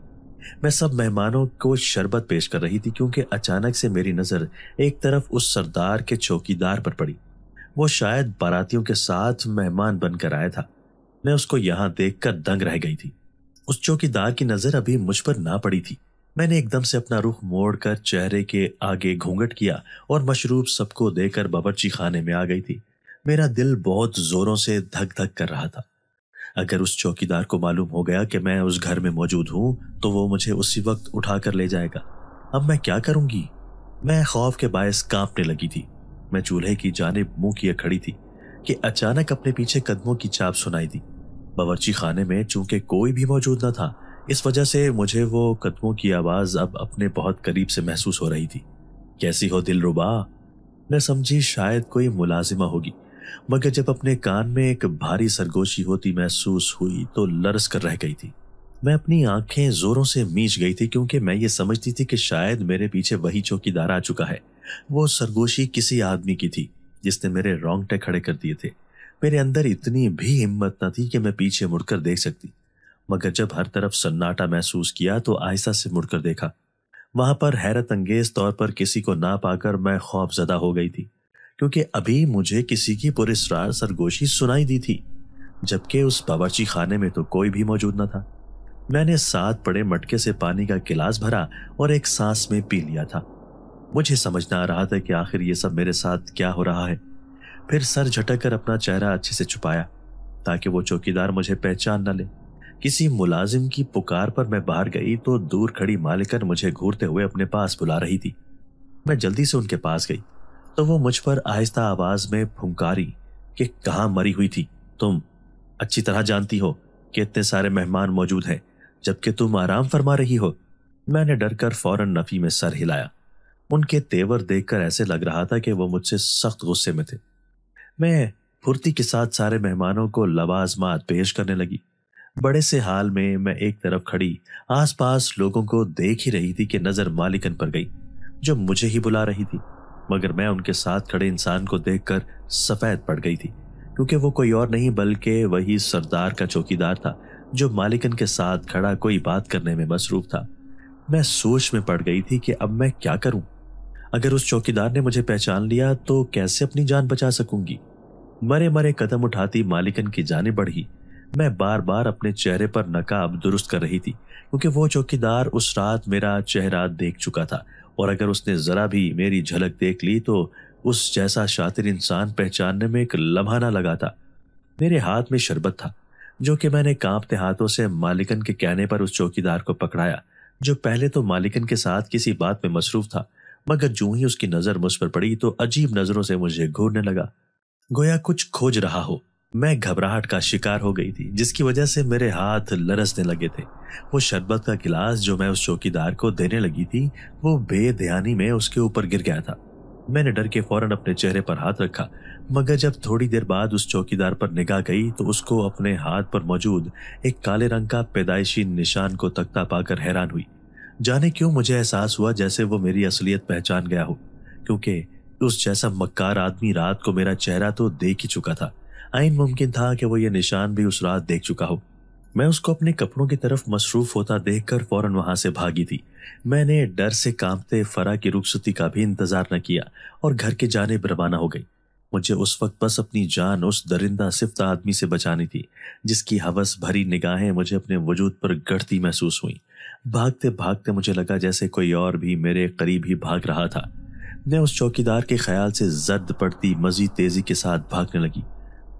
मैं सब मेहमानों को शरबत पेश कर रही थी क्योंकि अचानक से मेरी नज़र एक तरफ उस सरदार के चौकीदार पर पड़ी वो शायद बारातियों के साथ मेहमान बनकर आया था मैं उसको यहाँ देखकर दंग रह गई थी उस चौकीदार की नज़र अभी मुझ पर ना पड़ी थी मैंने एकदम से अपना रुख मोड़कर चेहरे के आगे घूंघट किया और मशरूब सबको देकर बाबरची खाने में आ गई थी मेरा दिल बहुत जोरों से धक धक कर रहा था अगर उस चौकीदार को मालूम हो गया कि मैं उस घर में मौजूद हूं तो वो मुझे उसी वक्त उठा कर ले जाएगा अब मैं क्या करूंगी मैं खौफ के बायस कांपने लगी थी मैं चूल्हे की जानब मुंह किए खड़ी थी कि अचानक अपने पीछे कदमों की चाप सुनाई दी बावरची खाने में चूंकि कोई भी मौजूद न था इस वजह से मुझे वो कदमों की आवाज अब अपने बहुत करीब से महसूस हो रही थी कैसी हो दिल रुबा मैं समझी शायद कोई मुलाजिमा होगी मगर जब अपने कान में एक भारी सरगोशी होती महसूस हुई तो लरस कर रह गई थी मैं अपनी आंखें जोरों से मीच गई थी क्योंकि मैं ये समझती थी कि शायद मेरे पीछे वही चौकीदार आ चुका है वो सरगोशी किसी आदमी की थी जिसने मेरे रोंगटे खड़े कर दिए थे मेरे अंदर इतनी भी हिम्मत न थी कि मैं पीछे मुड़कर देख सकती मगर जब हर तरफ सन्नाटा महसूस किया तो आयसा से मुड़कर देखा वहां पर हैरत अंगेज तौर पर किसी को ना पाकर मैं खौफ जदा हो गई थी क्योंकि अभी मुझे किसी की पुरस्कार सरगोशी सुनाई दी थी जबकि उस बावर्ची खाने में तो कोई भी मौजूद न था मैंने साथ पड़े मटके से पानी का गिलास भरा और एक सांस में पी लिया था मुझे समझ ना आ रहा था कि आखिर ये सब मेरे साथ क्या हो रहा है फिर सर झटक कर अपना चेहरा अच्छे से छुपाया ताकि वो चौकीदार मुझे पहचान न ले किसी मुलाजिम की पुकार पर मैं बाहर गई तो दूर खड़ी मालिकन मुझे घूरते हुए अपने पास बुला रही थी मैं जल्दी से उनके पास गई तो वो मुझ पर आहिस्ता आवाज में फुंकारी कि कहाँ मरी हुई थी तुम अच्छी तरह जानती हो कि इतने सारे मेहमान मौजूद हैं जबकि तुम आराम फरमा रही हो मैंने डर कर फौरन नफी में सर हिलाया उनके तेवर देखकर ऐसे लग रहा था कि वो मुझसे सख्त गुस्से में थे मैं फुर्ती के साथ सारे मेहमानों को लवाजमात पेश करने लगी बड़े से हाल में मैं एक तरफ खड़ी आसपास लोगों को देख ही रही थी कि नजर मालिकन पर गई जो मुझे ही बुला रही थी मगर मैं उनके साथ खड़े इंसान को देखकर सफेद पड़ गई थी क्योंकि वो कोई और नहीं बल्कि वही सरदार का चौकीदार था जो मालिकन के साथ खड़ा कोई बात करने में मसरूफ था मैं सोच में पड़ गई थी कि अब मैं क्या करूं अगर उस चौकीदार ने मुझे पहचान लिया तो कैसे अपनी जान बचा सकूंगी मरे मरे कदम उठाती मालिकन की जाने बढ़ी मैं बार बार अपने चेहरे पर नकाब दुरुस्त कर रही थी क्योंकि वो चौकीदार उस रात मेरा चेहरा देख चुका था और अगर उसने ज़रा भी मेरी झलक देख ली तो उस जैसा शातिर इंसान पहचानने में एक लम्हा ना लगा था मेरे हाथ में शरबत था जो कि मैंने कांपते हाथों से मालिकन के कहने पर उस चौकीदार को पकड़ाया जो पहले तो मालिकन के साथ किसी बात में मसरूफ था मगर जू ही उसकी नज़र मुझ पर पड़ी तो अजीब नज़रों से मुझे घूरने लगा गोया कुछ खोज रहा हो मैं घबराहट का शिकार हो गई थी जिसकी वजह से मेरे हाथ लरसने लगे थे वो शरबत का गिलास जो मैं उस चौकीदार को देने लगी थी वो बेध्यानी में उसके ऊपर गिर गया था मैंने डर के फौरन अपने चेहरे पर हाथ रखा मगर जब थोड़ी देर बाद उस चौकीदार पर निगाह गई तो उसको अपने हाथ पर मौजूद एक काले रंग का पैदाइशी निशान को तख्ता पाकर हैरान हुई जाने क्यों मुझे एहसास हुआ जैसे वो मेरी असलियत पहचान गया हो क्योंकि उस जैसा मक्कार आदमी रात को मेरा चेहरा तो देख ही चुका था आइन मुमकिन था कि वो ये निशान भी उस रात देख चुका हो मैं उसको अपने कपड़ों की तरफ मसरूफ होता देखकर फौरन वहां से भागी थी मैंने डर से कांपते फरा की रुखसती का भी इंतजार न किया और घर के जानेब रवाना हो गई मुझे उस वक्त बस अपनी जान उस दरिंदा सिफ्त आदमी से बचानी थी जिसकी हवस भरी निगाहें मुझे अपने वजूद पर गढ़ती महसूस हुई भागते भागते मुझे लगा जैसे कोई और भी मेरे करीब ही भाग रहा था मैं उस चौकीदार के ख्याल से जर्द पड़ती मज़ी तेजी के साथ भागने लगी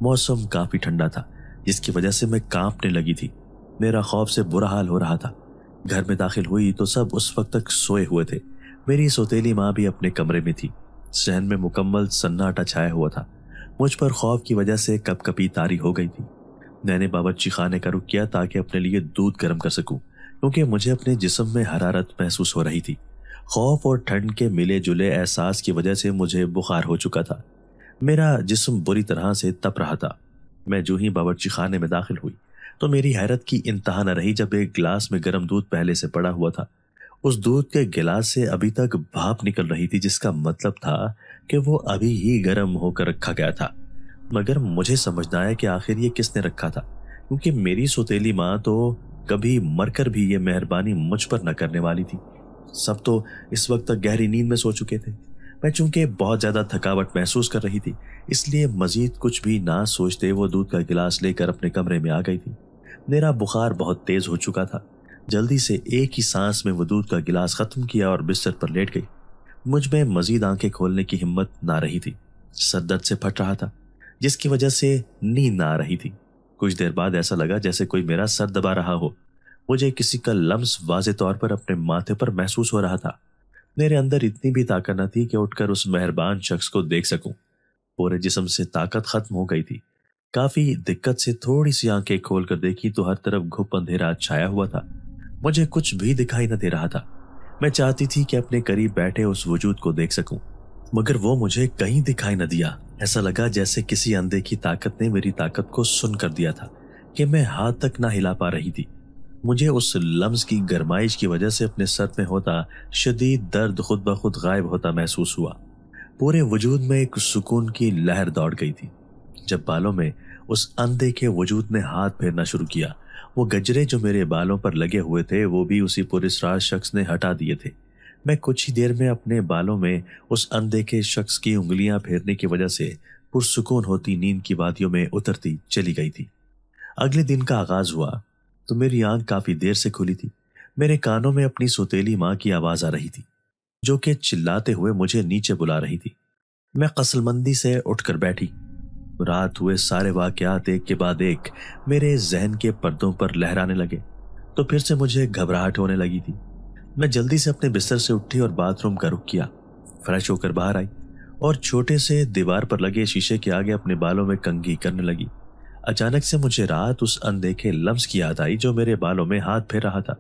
मौसम काफ़ी ठंडा था जिसकी वजह से मैं कांपने लगी थी मेरा खौफ से बुरा हाल हो रहा था घर में दाखिल हुई तो सब उस वक्त तक सोए हुए थे मेरी सोतीली माँ भी अपने कमरे में थी सहन में मुकम्मल सन्नाटा छाया हुआ था मुझ पर खौफ की वजह से कप कपी तारी हो गई थी मैंने बावर्ची खाने का रुख किया ताकि अपने लिए दूध गर्म कर सकूं क्योंकि मुझे अपने जिसम में हरारत महसूस हो रही थी खौफ और ठंड के मिले जुले एहसास की वजह से मुझे बुखार हो चुका था मेरा जिस्म बुरी तरह से तप रहा था मैं जो ही बावर्ची खाने में दाखिल हुई तो मेरी हैरत की इंतहा न रही जब एक गिलास में गर्म दूध पहले से पड़ा हुआ था उस दूध के गिलास से अभी तक भाप निकल रही थी जिसका मतलब था कि वो अभी ही गर्म होकर रखा गया था मगर मुझे समझ ना आया कि आखिर ये किसने रखा था क्योंकि मेरी सोतीली माँ तो कभी मरकर भी ये मेहरबानी मुझ पर न करने वाली थी सब तो इस वक्त तक गहरी नींद में सो चुके थे मैं चूंकि बहुत ज़्यादा थकावट महसूस कर रही थी इसलिए मज़ीद कुछ भी ना सोचते वो दूध का गिलास लेकर अपने कमरे में आ गई थी मेरा बुखार बहुत तेज़ हो चुका था जल्दी से एक ही सांस में वो दूध का गिलास ख़त्म किया और बिस्तर पर लेट गई मुझ में मज़ीद आंखें खोलने की हिम्मत ना रही थी सर दर्द से फट रहा था जिसकी वजह से नींद ना आ रही थी कुछ देर बाद ऐसा लगा जैसे कोई मेरा सर दबा रहा हो मुझे किसी का लम्स वाजे तौर पर अपने माथे पर महसूस हो रहा था मेरे अंदर इतनी भी ताकत न थी कि उठकर उस मेहरबान शख्स को देख सकूं। पूरे जिसम से ताकत खत्म हो गई थी काफी दिक्कत से थोड़ी सी आंखें खोल कर देखी तो हर तरफ घुप अंधेरा छाया हुआ था मुझे कुछ भी दिखाई न दे रहा था मैं चाहती थी कि अपने करीब बैठे उस वजूद को देख सकूं, मगर वो मुझे कहीं दिखाई न दिया ऐसा लगा जैसे किसी अंधे की ताकत ने मेरी ताकत को सुन कर दिया था कि मैं हाथ तक ना हिला पा रही थी मुझे उस लम्स की गरमाइश की वजह से अपने सर में होता शदीद दर्द खुद ब खुद गायब होता महसूस हुआ पूरे वजूद में एक सुकून की लहर दौड़ गई थी जब बालों में उस अंधे के वजूद ने हाथ फेरना शुरू किया वो गजरे जो मेरे बालों पर लगे हुए थे वो भी उसी पुरस्कार शख्स ने हटा दिए थे मैं कुछ ही देर में अपने बालों में उस के शख्स की उंगलियां फेरने की वजह से पुरसकून होती नींद की वादियों में उतरती चली गई थी अगले दिन का आगाज हुआ तो मेरी आंख काफी देर से खुली थी मेरे कानों में अपनी सोतेली माँ की आवाज आ रही थी जो कि चिल्लाते हुए मुझे नीचे बुला रही थी मैं कसलमंदी से उठकर बैठी रात हुए सारे वाकयात एक के बाद एक मेरे जहन के पर्दों पर लहराने लगे तो फिर से मुझे घबराहट होने लगी थी मैं जल्दी से अपने बिस्तर से उठी और बाथरूम का रुख किया फ्रेश होकर बाहर आई और छोटे से दीवार पर लगे शीशे के आगे अपने बालों में कंघी करने लगी अचानक से मुझे रात उस अनदेखे लफ्ज की याद आई जो मेरे बालों में हाथ फेर रहा था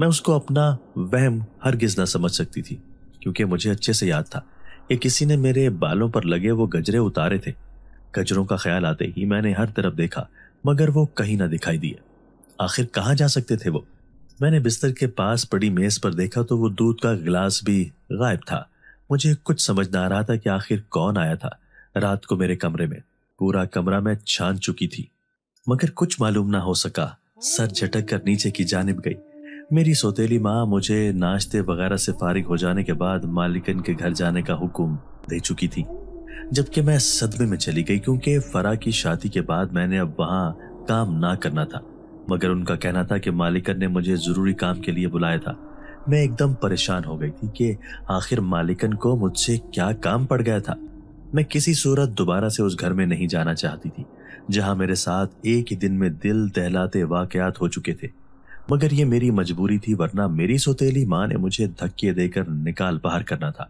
मैं उसको अपना वहम गिज ना समझ सकती थी क्योंकि मुझे अच्छे से याद था कि किसी ने मेरे बालों पर लगे वो गजरे उतारे थे गजरों का ख्याल आते ही मैंने हर तरफ देखा मगर वो कहीं ना दिखाई दिए आखिर कहाँ जा सकते थे वो मैंने बिस्तर के पास पड़ी मेज पर देखा तो वो दूध का गिलास भी गायब था मुझे कुछ समझ ना आ रहा था कि आखिर कौन आया था रात को मेरे कमरे में पूरा कमरा मैं छान चुकी थी मगर कुछ मालूम ना हो सका सर झटक कर नीचे की जानब गई मेरी सोतेली माँ मुझे नाश्ते वगैरह से फारिग हो जाने के बाद मालिकन के घर जाने का हुक्म दे चुकी थी जबकि मैं सदमे में चली गई क्योंकि फरा की शादी के बाद मैंने अब वहाँ काम ना करना था मगर उनका कहना था कि मालिकन ने मुझे ज़रूरी काम के लिए बुलाया था मैं एकदम परेशान हो गई थी कि आखिर मालिकन को मुझसे क्या काम पड़ गया था मैं किसी सूरत दोबारा से उस घर में नहीं जाना चाहती थी जहां मेरे साथ एक ही दिन में दिल दहलाते वाकयात हो चुके थे मगर यह मेरी मजबूरी थी वरना मेरी सोतेली माँ ने मुझे धक्के देकर निकाल बाहर करना था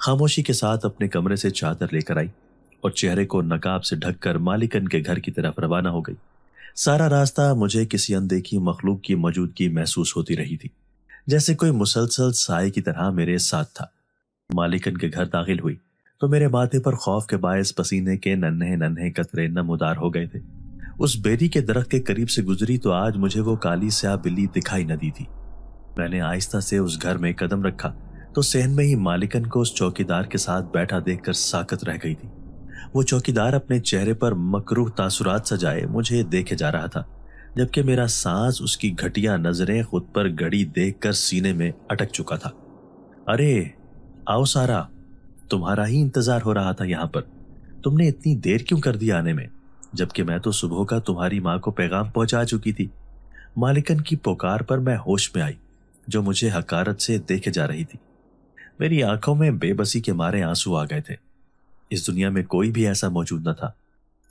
खामोशी के साथ अपने कमरे से चादर लेकर आई और चेहरे को नकाब से ढककर मालिकन के घर की तरफ रवाना हो गई सारा रास्ता मुझे किसी अनदेखी मखलूक की मौजूदगी महसूस होती रही थी जैसे कोई मुसलसल साय की तरह मेरे साथ था मालिकन के घर दाखिल हुई तो मेरे माथे पर खौफ के बायस पसीने के नन्हे नन्हे कतरे नमोदार हो गए थे उस बेरी के दरख्त के करीब से गुजरी तो आज मुझे वो काली स्या बिल्ली दिखाई न दी थी मैंने आहिस्ता से उस घर में कदम रखा तो सहन में ही मालिकन को उस चौकीदार के साथ बैठा देखकर साकत रह गई थी वो चौकीदार अपने चेहरे पर मकरूह तासुरात सजाए मुझे देखे जा रहा था जबकि मेरा सांस उसकी घटिया नजरें खुद पर घड़ी देखकर सीने में अटक चुका था अरे आओ सारा तुम्हारा ही इंतजार हो रहा था यहाँ पर तुमने इतनी देर क्यों कर दी आने में जबकि मैं तो सुबह का तुम्हारी माँ को पैगाम पहुंचा चुकी थी मालिकन की पुकार पर मैं होश में आई जो मुझे हकारत से देखे जा रही थी मेरी आंखों में बेबसी के मारे आंसू आ गए थे इस दुनिया में कोई भी ऐसा मौजूद न था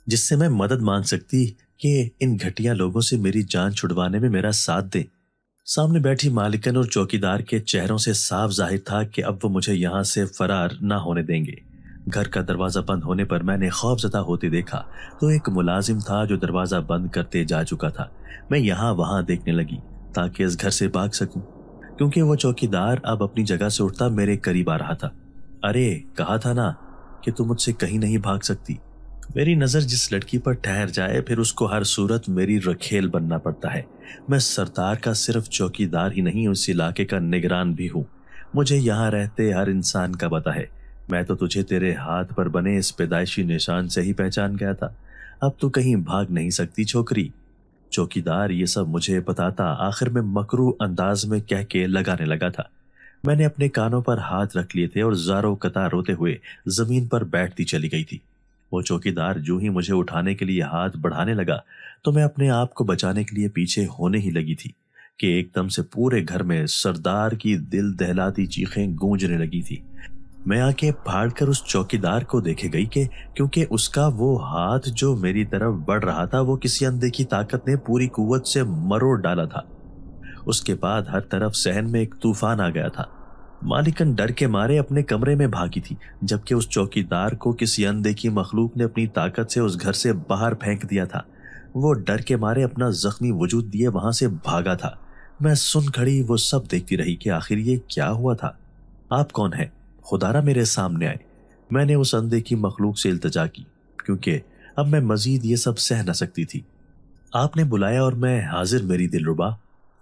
जिससे मैं मदद मांग सकती कि इन घटिया लोगों से मेरी जान छुड़वाने में मेरा साथ दे सामने बैठी मालिकन और चौकीदार के चेहरों से साफ जाहिर था कि अब वो मुझे यहाँ से फरार ना होने देंगे घर का दरवाज़ा बंद होने पर मैंने खौफजदा होते देखा तो एक मुलाजिम था जो दरवाज़ा बंद करते जा चुका था मैं यहाँ वहाँ देखने लगी ताकि इस घर से भाग सकूं क्योंकि वो चौकीदार अब अपनी जगह से उठता मेरे करीब आ रहा था अरे कहा था ना कि तुम मुझसे कहीं नहीं भाग सकती मेरी नजर जिस लड़की पर ठहर जाए फिर उसको हर सूरत मेरी रखेल बनना पड़ता है मैं सरदार का सिर्फ चौकीदार ही नहीं उस इलाके का निगरान भी हूँ मुझे यहाँ रहते हर इंसान का पता है मैं तो तुझे तेरे हाथ पर बने इस पैदाइशी निशान से ही पहचान गया था अब तो कहीं भाग नहीं सकती छोकरी चौकीदार ये सब मुझे बताता आखिर में मकरू अंदाज में कह के लगाने लगा था मैंने अपने कानों पर हाथ रख लिए थे और जारो कतार रोते हुए जमीन पर बैठती चली गई थी वो चौकीदार जो ही मुझे उठाने के लिए हाथ बढ़ाने लगा तो मैं अपने आप को बचाने के लिए पीछे होने ही लगी थी कि एकदम से पूरे घर में सरदार की दिल दहलाती चीखें गूंजने लगी थी मैं आंखें फाड़कर उस चौकीदार को देखे गई के क्योंकि उसका वो हाथ जो मेरी तरफ बढ़ रहा था वो किसी अनदेखी ताकत ने पूरी कुवत से मरोड़ डाला था उसके बाद हर तरफ सहन में एक तूफान आ गया था मालिकन डर के मारे अपने कमरे में भागी थी जबकि उस चौकीदार को किसी अनदेखी मखलूक ने अपनी ताकत से उस घर से बाहर फेंक दिया था वो डर के मारे अपना जख्मी वजूद दिए वहां से भागा था मैं सुन खड़ी वो सब देखती रही कि आखिर ये क्या हुआ था आप कौन है खुदारा मेरे सामने आए मैंने उस अनदेखी मखलूक से इल्तजा की क्योंकि अब मैं मजीद ये सब सह न सकती थी आपने बुलाया और मैं हाजिर मेरी दिलरुबा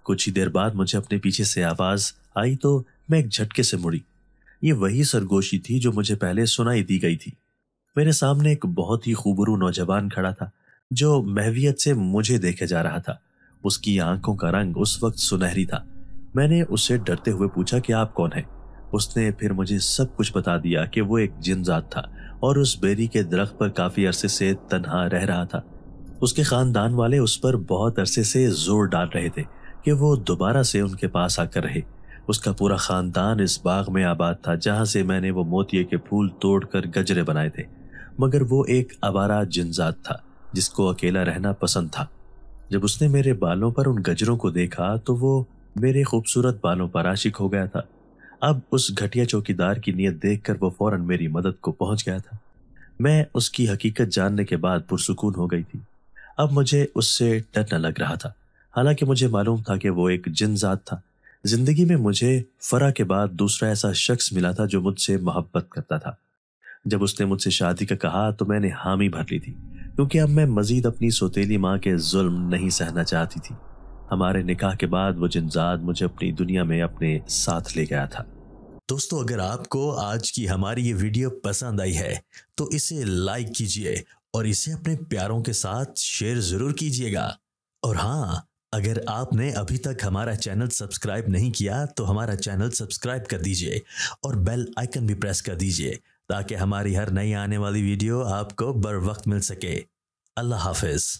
कुछ ही देर बाद मुझे अपने पीछे से आवाज़ आई तो मैं एक झटके से मुड़ी ये वही सरगोशी थी जो मुझे पहले सुनाई दी गई थी मेरे सामने एक बहुत ही खूबरू नौजवान खड़ा था जो महवियत से मुझे देखे जा रहा था उसकी आंखों का रंग उस वक्त सुनहरी था मैंने उससे डरते हुए पूछा कि आप कौन हैं उसने फिर मुझे सब कुछ बता दिया कि वो एक जिनजात था और उस बेरी के दरख्त पर काफ़ी अरसे से तनहा रह रहा था उसके ख़ानदान वाले उस पर बहुत अरसे से जोर डाल रहे थे कि वो दोबारा से उनके पास आकर रहे उसका पूरा खानदान इस बाग में आबाद था जहां से मैंने वो मोतिये के फूल तोड़कर गजरे बनाए थे मगर वो एक आवारा जिनजात था जिसको अकेला रहना पसंद था जब उसने मेरे बालों पर उन गजरों को देखा तो वो मेरे खूबसूरत बालों पर आशिक हो गया था अब उस घटिया चौकीदार की नीयत देखकर वो फौरन मेरी मदद को पहुंच गया था मैं उसकी हकीकत जानने के बाद पुरसकून हो गई थी अब मुझे उससे डर न लग रहा था हालांकि मुझे मालूम था कि वो एक जिनजात था जिंदगी में मुझे फरा के बाद दूसरा ऐसा शख्स मिला था जो मुझसे मोहब्बत करता था जब उसने मुझसे शादी का कहा तो मैंने हामी भर ली थी क्योंकि अब मैं मजीद अपनी सोतेली माँ के जुल्म नहीं सहना चाहती थी हमारे निकाह के बाद वो जिनजाद मुझे अपनी दुनिया में अपने साथ ले गया था दोस्तों अगर आपको आज की हमारी ये वीडियो पसंद आई है तो इसे लाइक कीजिए और इसे अपने प्यारों के साथ शेयर ज़रूर कीजिएगा और हाँ अगर आपने अभी तक हमारा चैनल सब्सक्राइब नहीं किया तो हमारा चैनल सब्सक्राइब कर दीजिए और बेल आइकन भी प्रेस कर दीजिए ताकि हमारी हर नई आने वाली वीडियो आपको बर वक्त मिल सके अल्लाह हाफिज़